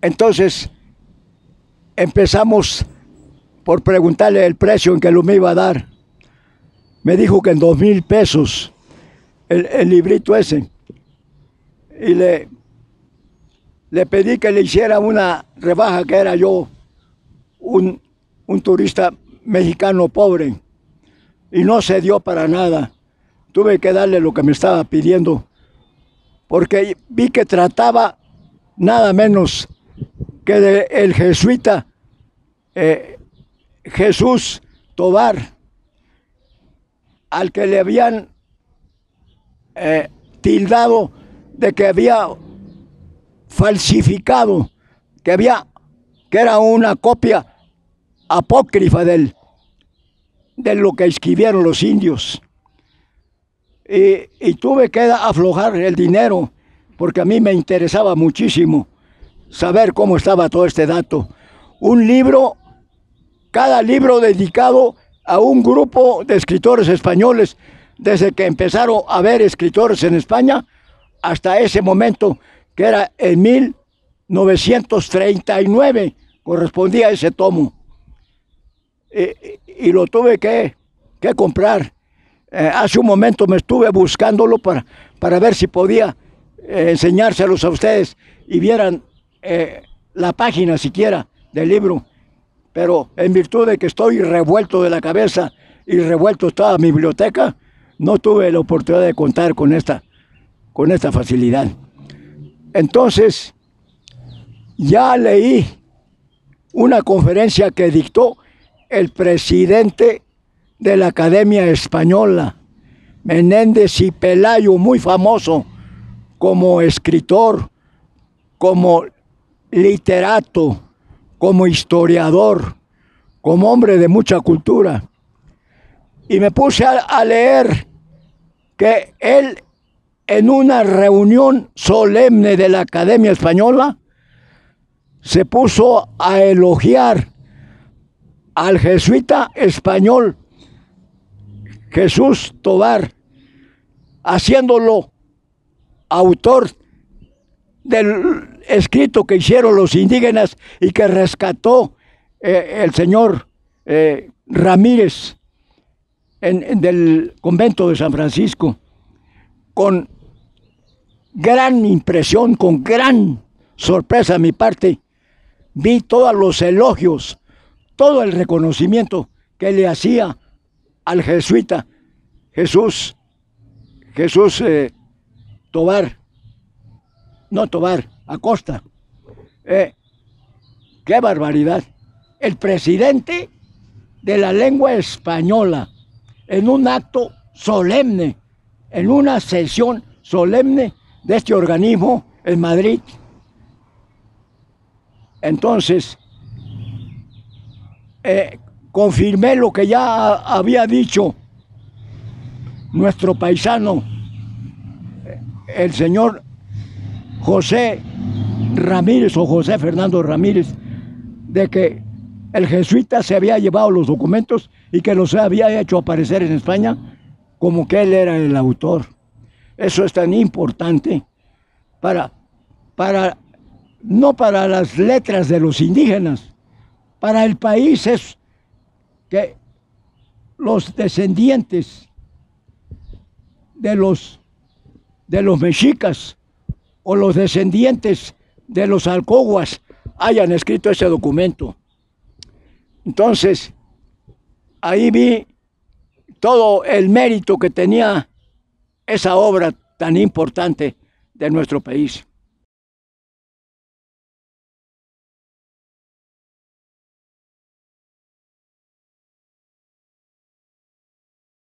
Entonces empezamos por preguntarle el precio en que lo me iba a dar. Me dijo que en dos mil pesos el, librito ese. Y le, le pedí que le hiciera una rebaja que era yo un, un, turista mexicano pobre y no se dio para nada. Tuve que darle lo que me estaba pidiendo porque vi que trataba nada menos que el jesuita eh, Jesús Tobar, al que le habían eh, tildado de que había falsificado, que había, que era una copia apócrifa del, de lo que escribieron los indios. y tuve que aflojar el dinero porque a mí me interesaba muchísimo saber cómo estaba todo este dato. Un libro, cada libro dedicado a un grupo de escritores españoles, desde que empezaron a haber escritores en España hasta ese momento, que era en 1939, correspondía ese tomo. Eh, y, lo tuve que, comprar. Eh, hace un momento me estuve buscándolo para, para ver si podía eh, enseñárselos a ustedes y vieran eh, la página siquiera del libro, pero en virtud de que estoy revuelto de la cabeza y revuelto toda mi biblioteca, no tuve la oportunidad de contar con esta, con esta facilidad. Entonces, ya leí una conferencia que dictó el presidente de la Academia Española, Menéndez y Pelayo, muy famoso como escritor, como literato, como historiador, como hombre de mucha cultura. Y me puse a, leer que él en una reunión solemne de la Academia Española se puso a elogiar al jesuita español Jesús Tobar, haciéndolo autor del escrito que hicieron los indígenas y que rescató eh, el señor eh, Ramírez en, del convento de San Francisco, con gran impresión, con gran sorpresa a mi parte, vi todos los elogios, todo el reconocimiento que le hacía al jesuita Jesús, Jesús eh, Tobar, no Tobar, Acosta. Eh, ¡Qué barbaridad! El presidente de la lengua española, en un acto solemne, en una sesión solemne de este organismo en Madrid. Entonces, eh, confirmé lo que ya había dicho nuestro paisano, el señor José Ramírez o José Fernando Ramírez de que el jesuita se había llevado los documentos y que los había hecho aparecer en España como que él era el autor. Eso es tan importante para, para no para las letras de los indígenas, para el país es que los descendientes de los, de los mexicas o los descendientes de los alcoguas hayan escrito ese documento. Entonces, ahí vi todo el mérito que tenía esa obra tan importante de nuestro país.